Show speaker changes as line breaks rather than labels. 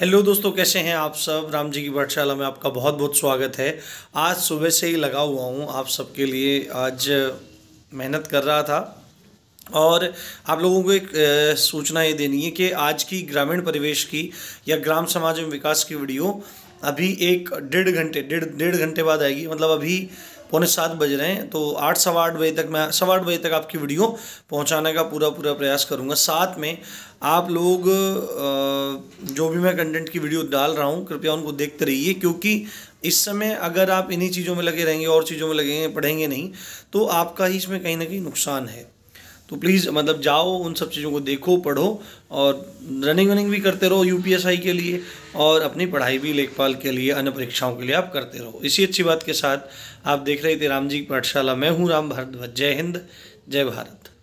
hello दोस्तों कैसे हैं आप सब राम जी की पाठशाला में आपका बहुत बहुत स्वागत है आज सुबह से ही लगा हुआ हूँ आप सबके लिए आज मेहनत कर रहा था और आप लोगों को एक सूचना ये देनी है कि आज की ग्रामीण परिवेश की या ग्राम समाज में विकास की वीडियो अभी एक डेढ़ घंटे डेढ़ डेढ़ घंटे बाद आएगी मतलब अभी पौने सात बज रहे हैं तो आठ सवा आठ बजे तक मैं सवा आठ बजे तक आपकी वीडियो पहुंचाने का पूरा पूरा प्रयास करूंगा साथ में आप लोग आ, जो भी मैं कंटेंट की वीडियो डाल रहा हूँ कृपया उनको देखते रहिए क्योंकि इस समय अगर आप इन्हीं चीज़ों में लगे रहेंगे और चीज़ों में लगेंगे पढ़ेंगे नहीं तो आपका ही इसमें कहीं ना कहीं नुकसान है तो प्लीज़ मतलब जाओ उन सब चीज़ों को देखो पढ़ो और रनिंग वनिंग भी करते रहो यू के लिए और अपनी पढ़ाई भी लेखपाल के लिए अन्य परीक्षाओं के लिए आप करते रहो इसी अच्छी बात के साथ आप देख रहे थे राम जी की पाठशाला मैं हूँ राम भारत जय हिंद जय भारत